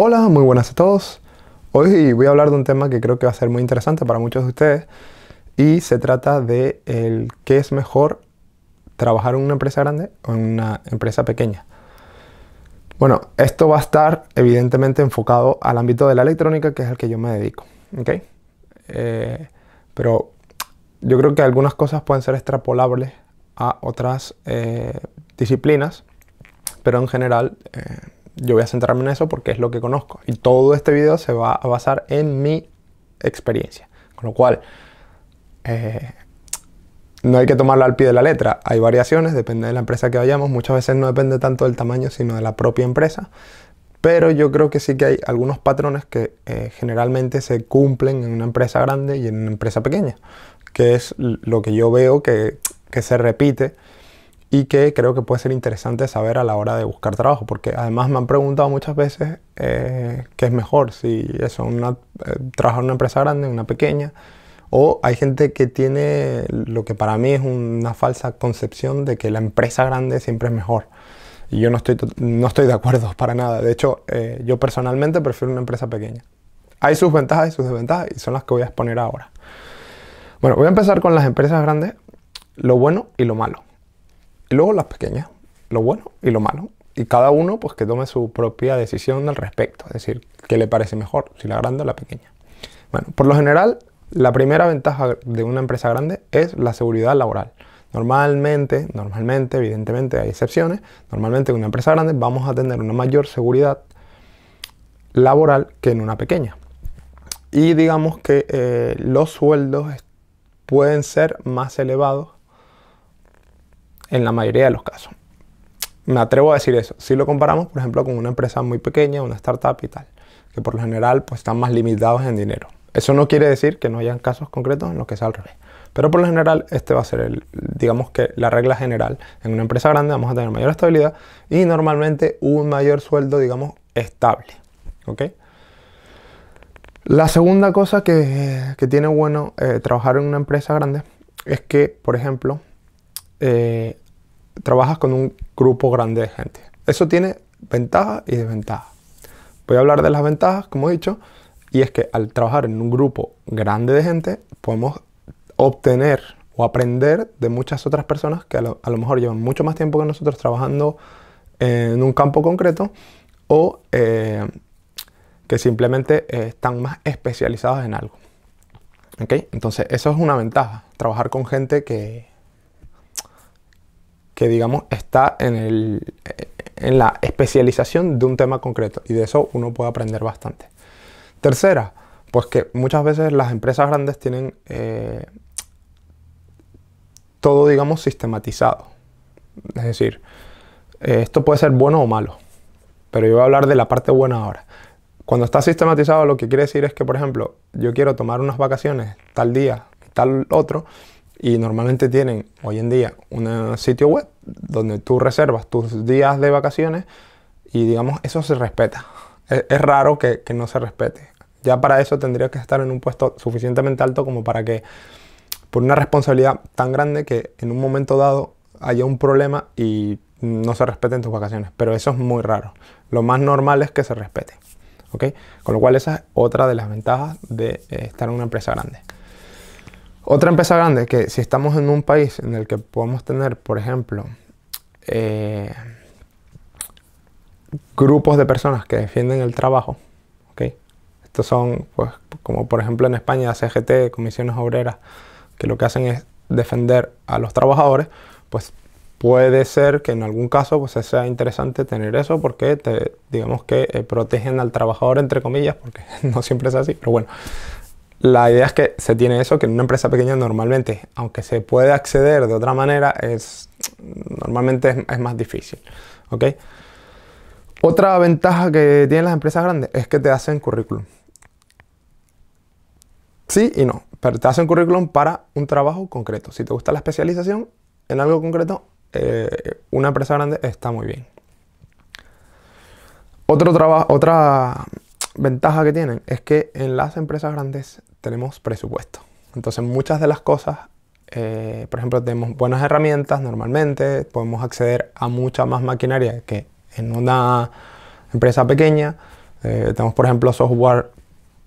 Hola, muy buenas a todos. Hoy voy a hablar de un tema que creo que va a ser muy interesante para muchos de ustedes y se trata de el qué es mejor trabajar en una empresa grande o en una empresa pequeña. Bueno, esto va a estar evidentemente enfocado al ámbito de la electrónica, que es el que yo me dedico, eh, pero yo creo que algunas cosas pueden ser extrapolables a otras eh, disciplinas, pero en general eh, yo voy a centrarme en eso porque es lo que conozco. Y todo este video se va a basar en mi experiencia. Con lo cual, eh, no hay que tomarlo al pie de la letra. Hay variaciones, depende de la empresa que vayamos. Muchas veces no depende tanto del tamaño, sino de la propia empresa. Pero yo creo que sí que hay algunos patrones que eh, generalmente se cumplen en una empresa grande y en una empresa pequeña, que es lo que yo veo que, que se repite y que creo que puede ser interesante saber a la hora de buscar trabajo, porque además me han preguntado muchas veces eh, qué es mejor, si eso, eh, trabajar en una empresa grande, en una pequeña, o hay gente que tiene lo que para mí es una falsa concepción de que la empresa grande siempre es mejor. Y yo no estoy, no estoy de acuerdo para nada. De hecho, eh, yo personalmente prefiero una empresa pequeña. Hay sus ventajas y sus desventajas y son las que voy a exponer ahora. Bueno, voy a empezar con las empresas grandes, lo bueno y lo malo. Y luego las pequeñas, lo bueno y lo malo. Y cada uno pues que tome su propia decisión al respecto, es decir, qué le parece mejor, si la grande o la pequeña. Bueno, por lo general, la primera ventaja de una empresa grande es la seguridad laboral. Normalmente, normalmente, evidentemente hay excepciones, normalmente en una empresa grande vamos a tener una mayor seguridad laboral que en una pequeña. Y digamos que eh, los sueldos pueden ser más elevados en la mayoría de los casos. Me atrevo a decir eso. Si lo comparamos, por ejemplo, con una empresa muy pequeña, una startup y tal, que por lo general pues, están más limitados en dinero. Eso no quiere decir que no hayan casos concretos en los que sea al revés. Pero por lo general, este va a ser, el, digamos que la regla general. En una empresa grande vamos a tener mayor estabilidad y normalmente un mayor sueldo, digamos, estable. ¿Ok? La segunda cosa que, que tiene bueno eh, trabajar en una empresa grande es que, por ejemplo, eh, trabajas con un grupo grande de gente. Eso tiene ventajas y desventajas. Voy a hablar de las ventajas, como he dicho, y es que al trabajar en un grupo grande de gente podemos obtener o aprender de muchas otras personas que a lo, mejor llevan mucho más tiempo que nosotros trabajando en un campo concreto o eh, que simplemente eh, están más especializadas en algo. ¿Okay? Entonces, eso es una ventaja, trabajar con gente que, que digamos está en, en la especialización de un tema concreto y de eso uno puede aprender bastante. Tercera, pues que muchas veces las empresas grandes tienen eh, todo, digamos, sistematizado. Es decir, eh, esto puede ser bueno o malo, pero yo voy a hablar de la parte buena ahora. Cuando está sistematizado lo que quiere decir es que, por ejemplo, yo quiero tomar unas vacaciones tal día, tal otro, y normalmente tienen hoy en día un sitio web donde tú reservas tus días de vacaciones y digamos eso se respeta. Es, raro que, no se respete. Ya para eso tendrías que estar en un puesto suficientemente alto como para que por una responsabilidad tan grande que en un momento dado haya un problema y no se respeten tus vacaciones. Pero eso es muy raro. Lo más normal es que se respete. Con lo cual esa es otra de las ventajas de eh, estar en una empresa grande. Otra empresa grande que si estamos en un país en el que podemos tener, por ejemplo, eh, grupos de personas que defienden el trabajo, Estos son, pues, como por ejemplo en España, CGT, comisiones obreras, que lo que hacen es defender a los trabajadores, pues puede ser que en algún caso pues sea interesante tener eso porque digamos que eh, protegen al trabajador entre comillas porque no siempre es así pero bueno la idea es que se tiene eso, que en una empresa pequeña normalmente, aunque se puede acceder de otra manera, es, normalmente es, más difícil. Otra ventaja que tienen las empresas grandes es que te hacen currículum. Sí y no, pero te hacen currículum para un trabajo concreto. Si te gusta la especialización en algo concreto, eh, una empresa grande está muy bien. Otro otra ventaja que tienen es que en las empresas grandes tenemos presupuesto. Entonces muchas de las cosas, eh, por ejemplo, tenemos buenas herramientas normalmente, podemos acceder a mucha más maquinaria que en una empresa pequeña. Eh, tenemos, por ejemplo, software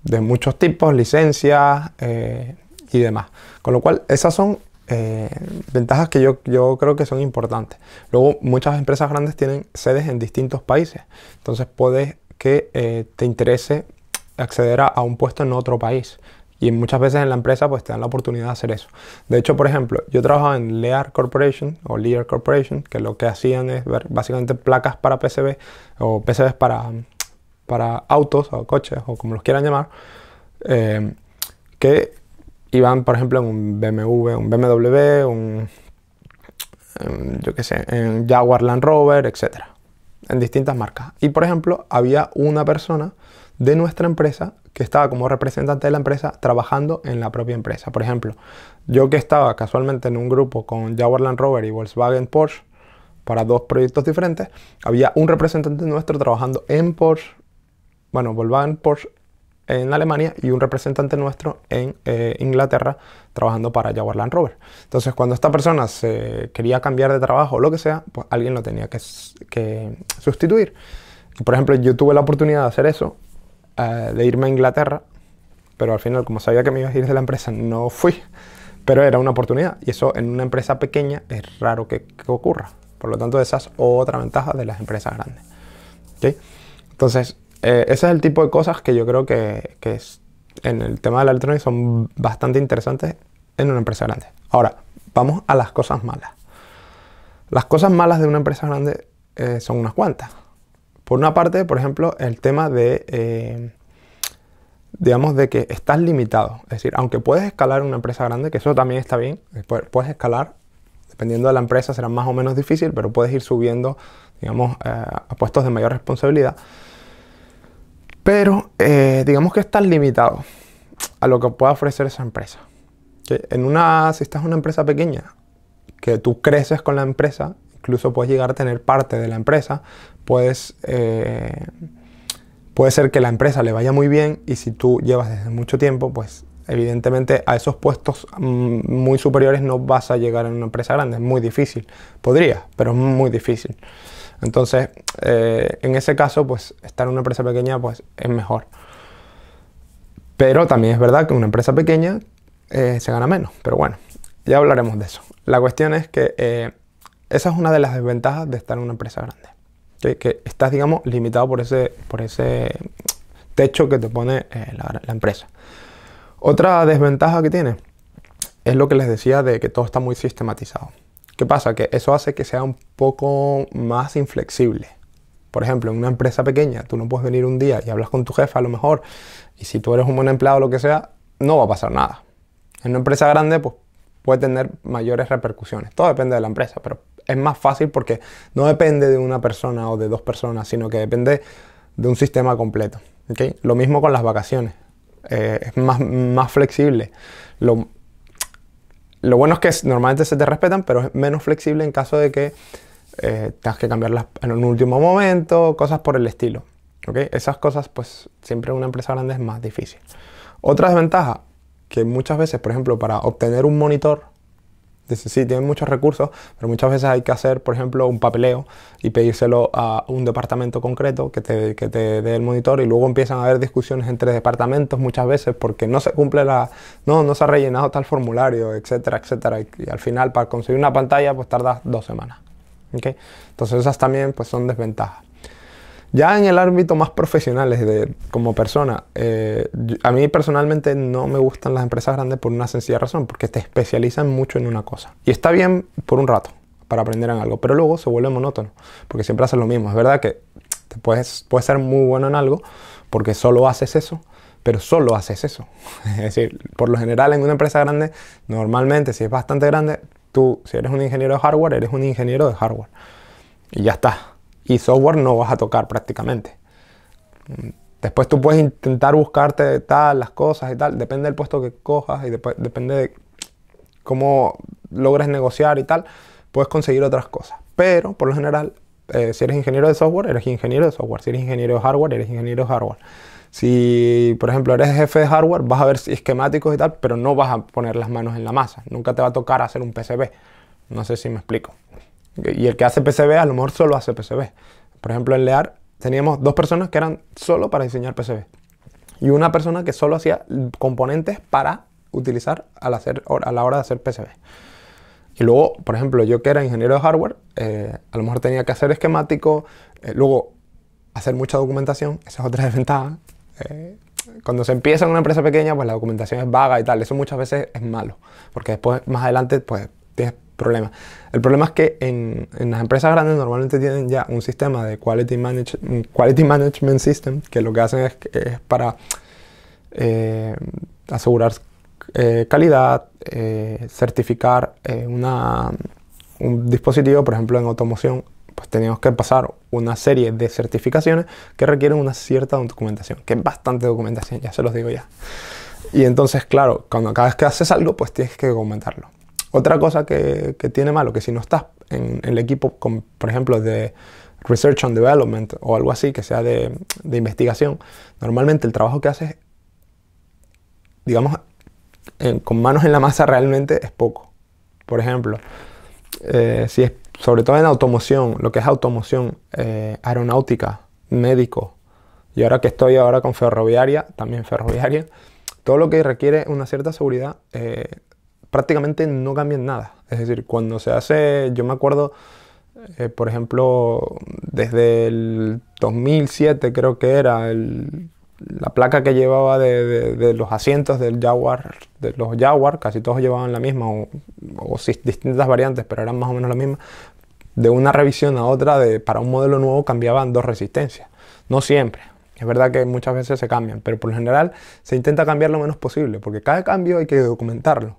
de muchos tipos, licencias eh, y demás. Con lo cual, esas son ventajas que yo, yo, creo que son importantes. Luego, muchas empresas grandes tienen sedes en distintos países. Entonces, puede que te interese acceder a, un puesto en otro país. Y muchas veces en la empresa pues te dan la oportunidad de hacer eso. De hecho, por ejemplo, yo trabajaba en Lear Corporation o Lear Corporation, que lo que hacían es ver básicamente placas para PCB o PCBs para, para autos o coches o como los quieran llamar, eh, que iban, por ejemplo, en un BMW, un BMW, un, em, sé, en Jaguar Land Rover, etc. en distintas marcas. Y por ejemplo, había una persona de nuestra empresa que estaba como representante de la empresa trabajando en la propia empresa. Por ejemplo, yo que estaba casualmente en un grupo con Jaguar Land Rover y Volkswagen Porsche para dos proyectos diferentes, había un representante nuestro trabajando en Porsche, bueno, Volkswagen Porsche en Alemania y un representante nuestro en eh, Inglaterra trabajando para Jaguar Land Rover. Entonces, cuando esta persona se quería cambiar de trabajo o lo que sea, pues alguien lo tenía que, sustituir. por ejemplo, yo tuve la oportunidad de hacer eso de irme a Inglaterra, pero al final, como sabía que me iba a ir de la empresa, no fui. Pero era una oportunidad y eso en una empresa pequeña es raro que, ocurra. Por lo tanto, esa es otra ventaja de las empresas grandes. Entonces, eh, ese es el tipo de cosas que yo creo que, es, en el tema de la electrónica son bastante interesantes en una empresa grande. Ahora, vamos a las cosas malas. Las cosas malas de una empresa grande eh, son unas cuantas. Por una parte, por ejemplo, el tema de, eh, digamos, de que estás limitado. Es decir, aunque puedes escalar una empresa grande, que eso también está bien, eh, puedes escalar, dependiendo de la empresa será más o menos difícil, pero puedes ir subiendo, digamos, eh, a puestos de mayor responsabilidad. Pero, digamos que estás limitado a lo que pueda ofrecer esa empresa. en una, si estás en una empresa pequeña, que tú creces con la empresa, incluso puedes llegar a tener parte de la empresa, eh, puede ser que la empresa le vaya muy bien y si tú llevas desde mucho tiempo, pues evidentemente a esos puestos mm, muy superiores no vas a llegar en una empresa grande, es muy difícil. Podría, pero es muy difícil. Entonces, eh, en ese caso, pues estar en una empresa pequeña pues es mejor. Pero también es verdad que una empresa pequeña eh, se gana menos, pero bueno, ya hablaremos de eso. La cuestión es que esa es una de las desventajas de estar en una empresa grande que estás, digamos, limitado por ese, por ese techo que te pone eh, la, empresa. Otra desventaja que tiene es lo que les decía de que todo está muy sistematizado. ¿Qué pasa? Que eso hace que sea un poco más inflexible. Por ejemplo, en una empresa pequeña, tú no puedes venir un día y hablas con tu jefe a lo mejor, y si tú eres un buen empleado o lo que sea, no va a pasar nada. En una empresa grande, pues puede tener mayores repercusiones. Todo depende de la empresa, pero es más fácil porque no depende de una persona o de dos personas, sino que depende de un sistema completo. Lo mismo con las vacaciones. Eh, es más, más flexible. Lo, lo, bueno es que normalmente se te respetan, pero es menos flexible en caso de que eh, tengas que cambiarlas en un último momento, cosas por el estilo. Esas cosas, pues siempre en una empresa grande es más difícil. Otra desventaja, que muchas veces, por ejemplo, para obtener un monitor este, sí, tienen muchos recursos, pero muchas veces hay que hacer, por ejemplo, un papeleo y pedírselo a un departamento concreto que te, te dé el monitor y luego empiezan a haber discusiones entre departamentos muchas veces porque no se cumple la, no, no se ha rellenado tal formulario, etcétera, etcétera. Y, al final para conseguir una pantalla pues tardas dos semanas. Entonces esas también pues son desventajas. Ya en el ámbito más profesional, de, como persona, eh, a mí personalmente no me gustan las empresas grandes por una sencilla razón, porque te especializan mucho en una cosa. Y está bien por un rato, para aprender en algo, pero luego se vuelve monótono, porque siempre haces lo mismo. Es verdad que te puedes, puedes ser muy bueno en algo, porque solo haces eso, pero solo haces eso. Es decir, por lo general en una empresa grande, normalmente si es bastante grande, tú si eres un ingeniero de hardware, eres un ingeniero de hardware. Y ya está y software no vas a tocar prácticamente. Después tú puedes intentar buscarte tal, las cosas y tal, depende del puesto que cojas y depende de cómo logres negociar y tal, puedes conseguir otras cosas. Pero por lo general, eh, si eres ingeniero de software, eres ingeniero de software. Si eres ingeniero de hardware, eres ingeniero de hardware. Si, por ejemplo, eres jefe de hardware, vas a ver esquemáticos y tal, pero no vas a poner las manos en la masa. Nunca te va a tocar hacer un PCB. No sé si me explico. Y el que hace PCB a lo mejor solo hace PCB. Por ejemplo, en Lear teníamos dos personas que eran solo para diseñar PCB. Y una persona que solo hacía componentes para utilizar al hacer, a la hora de hacer PCB. Y luego, por ejemplo, yo que era ingeniero de hardware, eh, a lo mejor tenía que hacer esquemático, eh, luego hacer mucha documentación, esa es otra desventaja. Eh, cuando se empieza en una empresa pequeña, pues la documentación es vaga y tal, eso muchas veces es malo, porque después, más adelante, pues tienes problema. El problema es que en, las empresas grandes normalmente tienen ya un sistema de quality, quality management system que lo que hacen es, para eh, asegurar eh, calidad, eh, certificar una, un dispositivo, por ejemplo en automoción, pues tenemos que pasar una serie de certificaciones que requieren una cierta documentación, que es bastante documentación, ya se los digo ya. Y entonces, claro, cuando cada vez que haces algo, pues tienes que documentarlo. Otra cosa que, tiene malo, que si no estás en, el equipo, por ejemplo, de Research and Development o algo así, que sea de, investigación, normalmente el trabajo que haces, digamos, con manos en la masa realmente es poco. Por ejemplo, eh, si es, sobre todo en automoción, lo que es automoción, eh, aeronáutica, médico, y ahora que estoy ahora con ferroviaria, también ferroviaria, todo lo que requiere una cierta seguridad, eh, prácticamente no cambian nada. Es decir, cuando se hace, yo me acuerdo, eh, por ejemplo, desde el 2007 creo que era la placa que llevaba de, los asientos del Jaguar, de los Jaguar, casi todos llevaban la misma o, o distintas variantes, pero eran más o menos la misma. De una revisión a otra, de, para un modelo nuevo cambiaban dos resistencias. No siempre, es verdad que muchas veces se cambian, pero por lo general se intenta cambiar lo menos posible, porque cada cambio hay que documentarlo.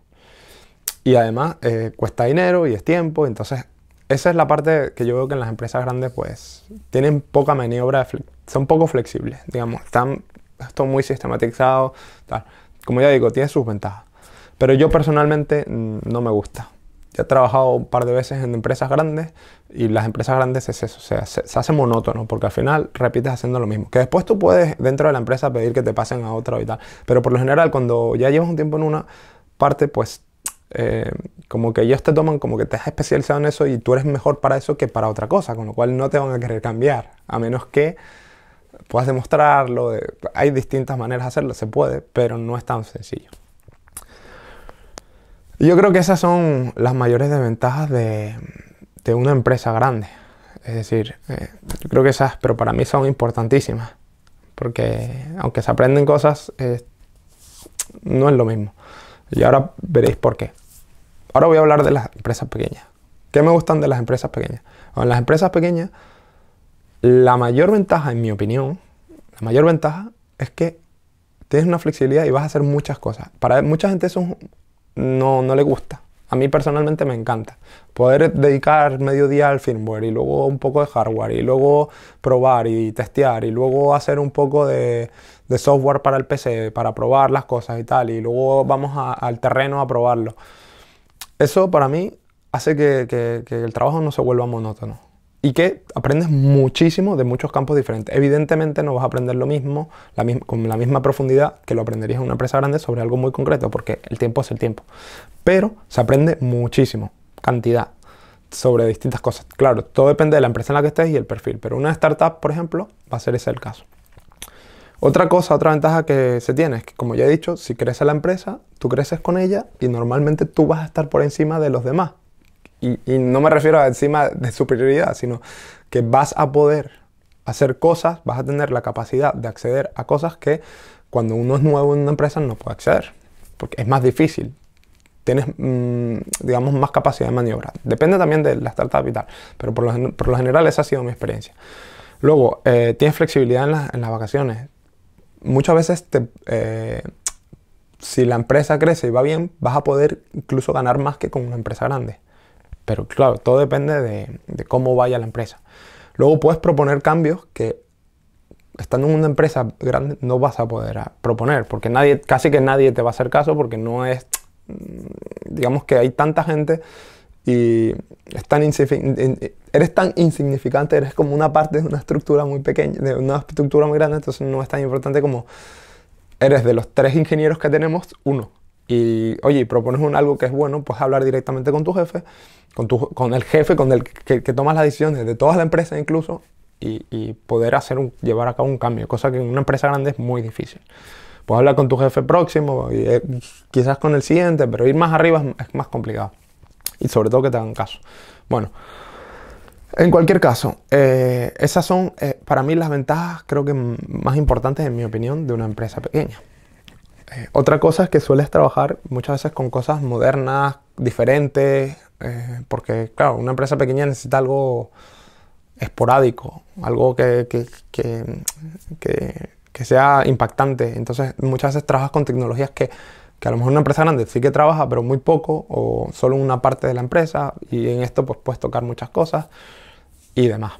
Y además eh, cuesta dinero y es tiempo, entonces esa es la parte que yo veo que en las empresas grandes pues tienen poca maniobra, son poco flexibles, digamos, están esto muy sistematizado, tal. Como ya digo, tiene sus ventajas. Pero yo personalmente mm, no me gusta. Ya he trabajado un par de veces en empresas grandes y las empresas grandes es eso, o sea, se, se, hace monótono porque al final repites haciendo lo mismo. Que después tú puedes dentro de la empresa pedir que te pasen a otra y tal. Pero por lo general cuando ya llevas un tiempo en una parte pues eh, como que ellos te toman como que te has especializado en eso y tú eres mejor para eso que para otra cosa, con lo cual no te van a querer cambiar, a menos que puedas demostrarlo. Hay distintas maneras de hacerlo, se puede, pero no es tan sencillo. Yo creo que esas son las mayores desventajas de, una empresa grande. Es decir, eh, yo creo que esas, pero para mí son importantísimas. Porque aunque se aprenden cosas, no es lo mismo. Y ahora veréis por qué. Ahora voy a hablar de las empresas pequeñas. ¿Qué me gustan de las empresas pequeñas? Bueno, en las empresas pequeñas, la mayor ventaja, en mi opinión, la mayor ventaja es que tienes una flexibilidad y vas a hacer muchas cosas. Para mucha gente eso no, no le gusta. A mí personalmente me encanta. Poder dedicar medio día al firmware y luego un poco de hardware y luego probar y testear y luego hacer un poco de, de software para el PC, para probar las cosas y tal. Y luego vamos al terreno a probarlo. Eso para mí hace que, el trabajo no se vuelva monótono y que aprendes muchísimo de muchos campos diferentes. Evidentemente no vas a aprender lo mismo, con la misma profundidad que lo aprenderías en una empresa grande sobre algo muy concreto, porque el tiempo es el tiempo. Pero se aprende muchísimo, cantidad, sobre distintas cosas. Claro, todo depende de la empresa en la que estés y el perfil, pero una startup, por ejemplo, va a ser ese el caso. Otra cosa, otra ventaja que se tiene es que, como ya he dicho, si crece la empresa, tú creces con ella y normalmente tú vas a estar por encima de los demás. Y, no me refiero a encima de superioridad, sino que vas a poder hacer cosas, vas a tener la capacidad de acceder a cosas que cuando uno es nuevo en una empresa no puede acceder, porque es más difícil. Tienes, mm, digamos, más capacidad de maniobra. Depende también de la startup y tal, pero por lo, general esa ha sido mi experiencia. Luego, eh, tienes flexibilidad en las vacaciones muchas veces te, eh, si la empresa crece y va bien, vas a poder incluso ganar más que con una empresa grande. Pero claro, todo depende de, de cómo vaya la empresa. Luego puedes proponer cambios que estando en una empresa grande no vas a poder ah, proponer, porque nadie, casi que nadie te va a hacer caso porque no es, mm, digamos que hay tanta gente y eres tan insignificante, eres como una parte de una estructura muy pequeña, de una estructura muy grande, entonces no es tan importante como eres de los tres ingenieros que tenemos, uno. Y oye, propones un, algo que es bueno, pues hablar directamente con tu jefe, con, tu, con el jefe, con el que, tomas las decisiones de toda la empresa incluso, y, poder hacer un, llevar a cabo un cambio, cosa que en una empresa grande es muy difícil. Puedes hablar con tu jefe próximo, y, eh, quizás con el siguiente, pero ir más arriba es más complicado y sobre todo que te hagan caso. Bueno, en cualquier caso, eh, esas son eh, para mí las ventajas creo que más importantes en mi opinión de una empresa pequeña. Eh, otra cosa es que sueles trabajar muchas veces con cosas modernas, diferentes, porque claro, una empresa pequeña necesita algo esporádico, algo que sea impactante. Entonces muchas veces trabajas con tecnologías que que a lo mejor una empresa grande sí que trabaja, pero muy poco o solo una parte de la empresa y en esto pues puedes tocar muchas cosas y demás.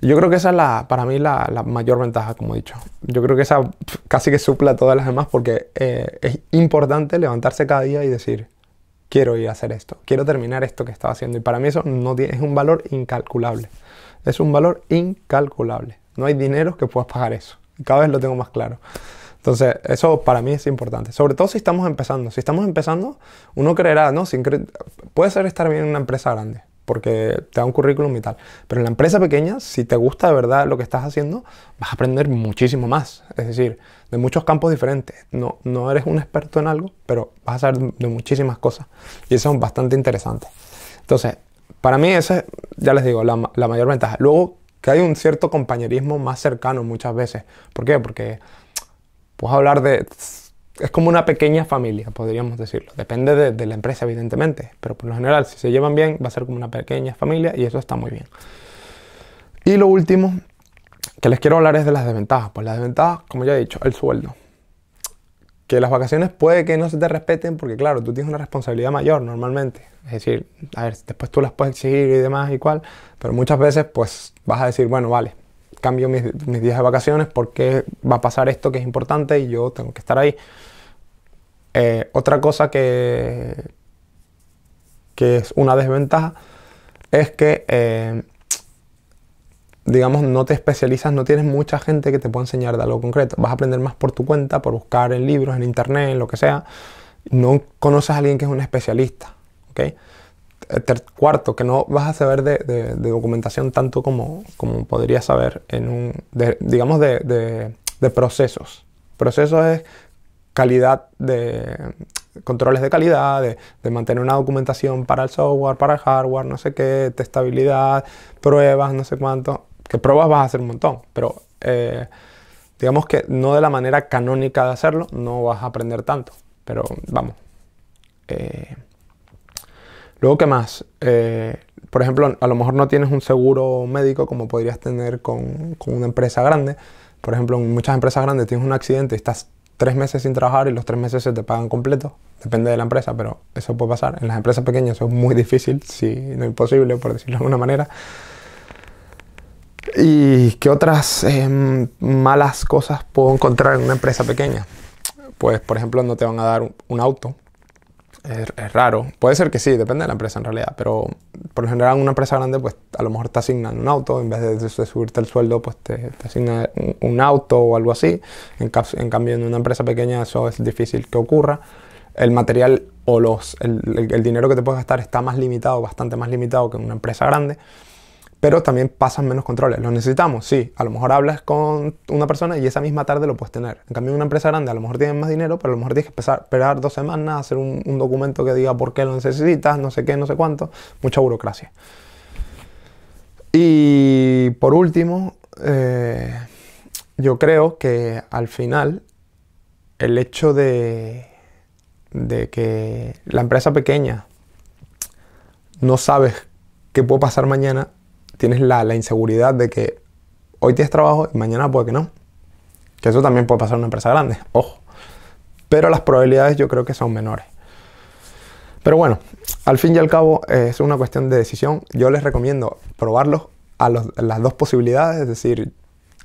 Yo creo que esa es para mí la, mayor ventaja, como he dicho. Yo creo que esa casi que supla a todas las demás porque eh, es importante levantarse cada día y decir, quiero ir a hacer esto, quiero terminar esto que estaba haciendo. Y para mí eso no es un valor incalculable. Es un valor incalculable. No hay dinero que puedas pagar eso. Cada vez lo tengo más claro. Entonces, eso para mí es importante. Sobre todo si estamos empezando. Si estamos empezando, uno creerá, ¿no? puede ser estar bien en una empresa grande, porque te da un currículum y tal. Pero en la empresa pequeña, si te gusta de verdad lo que estás haciendo, vas a aprender muchísimo más. Es decir, de muchos campos diferentes. No, no eres un experto en algo, pero vas a saber de muchísimas cosas. Y eso es bastante interesante. Entonces, para mí esa es, ya les digo, la, la mayor ventaja. Luego, que hay un cierto compañerismo más cercano muchas veces. ¿Por qué? Porque pues hablar de... Es como una pequeña familia, podríamos decirlo. Depende de, la empresa, evidentemente. Pero por lo general, si se llevan bien, va a ser como una pequeña familia y eso está muy bien. Y lo último que les quiero hablar es de las desventajas. Pues las desventajas, como ya he dicho, el sueldo. Que las vacaciones puede que no se te respeten porque, claro, tú tienes una responsabilidad mayor normalmente. Es decir, a ver, después tú las puedes exigir y demás y cual, pero muchas veces pues vas a decir, bueno, vale, cambio mis, días de vacaciones porque va a pasar esto que es importante y yo tengo que estar ahí. Eh, otra cosa que, que es una desventaja es que, eh, digamos, no te especializas, no tienes mucha gente que te pueda enseñar de algo concreto. Vas a aprender más por tu cuenta, por buscar en libros, en internet, en lo que sea. No conoces a alguien que es un especialista. ¿okay? Eh, cuarto, que no vas a saber de, documentación tanto como, como podrías saber en un, digamos, de, procesos. Procesos es calidad de controles de calidad, de, mantener una documentación para el software, para el hardware, no sé qué, testabilidad, pruebas, no sé cuánto. Que pruebas vas a hacer un montón, pero eh, digamos que no de la manera canónica de hacerlo, no vas a aprender tanto. Pero vamos. Eh, Luego, ¿qué más? Eh, por ejemplo, a lo mejor no tienes un seguro médico como podrías tener con, una empresa grande. Por ejemplo, en muchas empresas grandes tienes un accidente y estás tres meses sin trabajar y los tres meses se te pagan completo. Depende de la empresa, pero eso puede pasar. En las empresas pequeñas eso es muy difícil, si no imposible, por decirlo de alguna manera. ¿Y qué otras em, malas cosas puedo encontrar en una empresa pequeña? Pues, por ejemplo, no te van a dar un auto, es, raro. Puede ser que sí, depende de la empresa en realidad, pero por lo general una empresa grande pues a lo mejor te asignan un auto, en vez de, subirte el sueldo pues te, te asignan un, auto o algo así. En, cambio en una empresa pequeña eso es difícil que ocurra. El material o los, el, el, el dinero que te puedes gastar está más limitado, bastante más limitado que en una empresa grande pero también pasan menos controles. ¿Lo necesitamos, sí. A lo mejor hablas con una persona y esa misma tarde lo puedes tener. En cambio, una empresa grande a lo mejor tienen más dinero, pero a lo mejor tienes que esperar dos semanas, hacer un, documento que diga por qué lo necesitas, no sé qué, no sé cuánto. Mucha burocracia. Y por último, eh, yo creo que al final el hecho de, de que la empresa pequeña no sabes qué puede pasar mañana tienes la, la inseguridad de que hoy tienes trabajo y mañana puede que no. Que eso también puede pasar en una empresa grande, ojo. Pero las probabilidades yo creo que son menores. Pero bueno, al fin y al cabo eh, es una cuestión de decisión. Yo les recomiendo probarlos a, las dos posibilidades, es decir,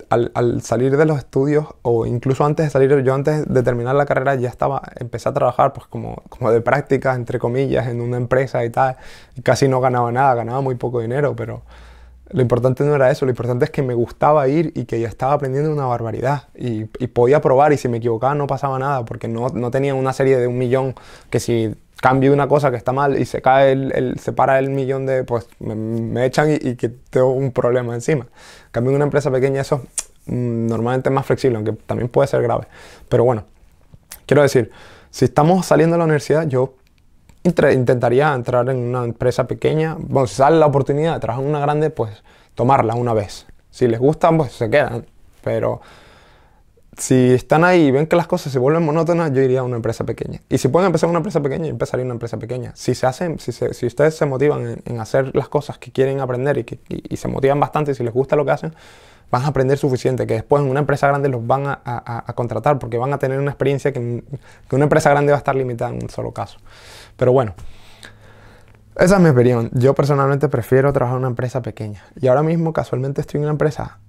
al, al, salir de los estudios o incluso antes de salir, yo antes de terminar la carrera ya estaba, empecé a trabajar pues como, como de práctica, entre comillas, en una empresa y tal. Casi no ganaba nada, ganaba muy poco dinero, pero lo importante no era eso, lo importante es que me gustaba ir y que ya estaba aprendiendo una barbaridad y, podía probar y si me equivocaba no pasaba nada porque no, tenía una serie de un millón que si cambio una cosa que está mal y se cae el, se para el millón de pues me, echan y, que tengo un problema encima. Cambio una empresa pequeña eso mm, normalmente es más flexible, aunque también puede ser grave. Pero bueno, quiero decir, si estamos saliendo de la universidad yo intentaría entrar en una empresa pequeña, bueno, si sale la oportunidad de trabajar en una grande, pues tomarla una vez. Si les gustan, pues se quedan, pero si están ahí y ven que las cosas se vuelven monótonas, yo iría a una empresa pequeña. Y si pueden empezar en una empresa pequeña, yo empezaría en una empresa pequeña. Si, se hacen, si, ustedes se motivan en, hacer las cosas que quieren aprender y, se motivan bastante, y si les gusta lo que hacen, van a aprender suficiente, que después en una empresa grande los van a, contratar porque van a tener una experiencia que, que una empresa grande va a estar limitada en un solo caso. Pero bueno, esa es mi opinión. Yo personalmente prefiero trabajar en una empresa pequeña. Y ahora mismo casualmente estoy en una empresa,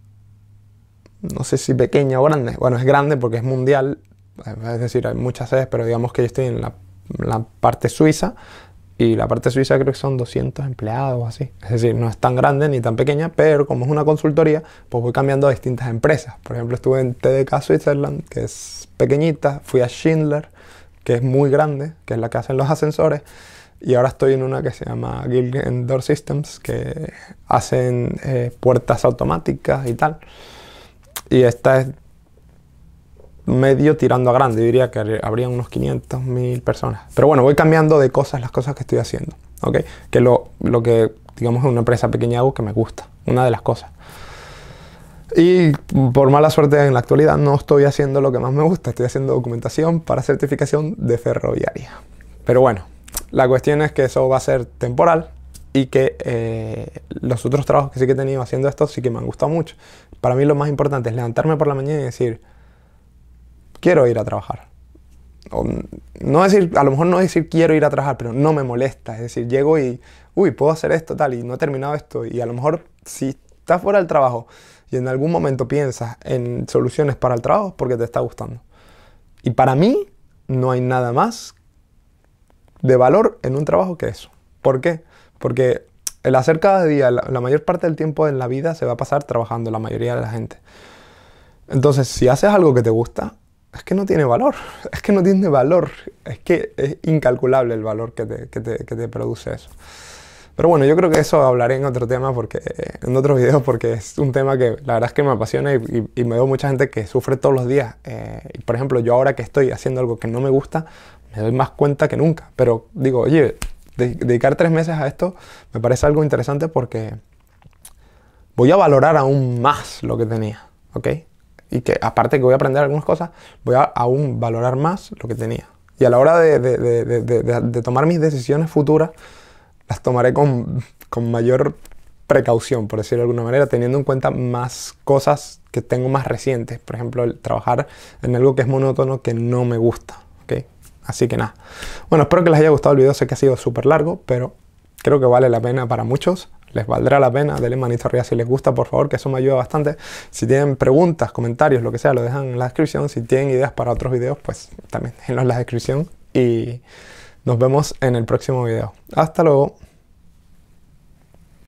no sé si pequeña o grande. Bueno, es grande porque es mundial, es decir, hay muchas sedes, pero digamos que yo estoy en la, la parte suiza. Y la parte suiza creo que son 200 empleados o así. Es decir, no es tan grande ni tan pequeña, pero como es una consultoría, pues voy cambiando a distintas empresas. Por ejemplo, estuve en TDK Switzerland, que es pequeñita. Fui a Schindler, que es muy grande, que es la que hacen los ascensores. Y ahora estoy en una que se llama Gilgen Door Systems, que hacen eh, puertas automáticas y tal. Y esta es medio tirando a grande, diría que habría unos 500 mil personas. Pero bueno, voy cambiando de cosas las cosas que estoy haciendo, ¿ok? Que lo, lo que, digamos, en una empresa pequeña hago que me gusta, una de las cosas. Y por mala suerte en la actualidad no estoy haciendo lo que más me gusta, estoy haciendo documentación para certificación de ferroviaria. Pero bueno, la cuestión es que eso va a ser temporal y que eh, los otros trabajos que sí que he tenido haciendo esto sí que me han gustado mucho. Para mí lo más importante es levantarme por la mañana y decir, quiero ir a trabajar. no decir, a lo mejor no decir quiero ir a trabajar, pero no me molesta. Es decir, llego y, uy, puedo hacer esto, tal, y no he terminado esto. Y a lo mejor si estás fuera del trabajo, y en algún momento piensas en soluciones para el trabajo porque te está gustando. Y para mí no hay nada más de valor en un trabajo que eso. ¿Por qué? Porque el hacer cada día, la, mayor parte del tiempo en la vida se va a pasar trabajando, la mayoría de la gente. Entonces, si haces algo que te gusta, es que no tiene valor, es que no tiene valor, es que es incalculable el valor que te, que que te produce eso. Pero bueno, yo creo que eso hablaré en otro tema, porque, en otro video, porque es un tema que la verdad es que me apasiona y, me veo mucha gente que sufre todos los días. Eh, y por ejemplo, yo ahora que estoy haciendo algo que no me gusta, me doy más cuenta que nunca. Pero digo, oye, dedicar tres meses a esto me parece algo interesante porque voy a valorar aún más lo que tenía, ¿ok? Y que aparte que voy a aprender algunas cosas, voy a aún valorar más lo que tenía. Y a la hora de, de, de tomar mis decisiones futuras, las tomaré con, con mayor precaución, por decirlo de alguna manera, teniendo en cuenta más cosas que tengo más recientes. Por ejemplo, el trabajar en algo que es monótono que no me gusta. ¿okay? Así que nada. Bueno, espero que les haya gustado el video. Sé que ha sido súper largo, pero creo que vale la pena para muchos. Les valdrá la pena. Denle manito arriba si les gusta, por favor, que eso me ayuda bastante. Si tienen preguntas, comentarios, lo que sea, lo dejan en la descripción. Si tienen ideas para otros videos, pues también déjenlos en la descripción. Y nos vemos en el próximo video. Hasta luego.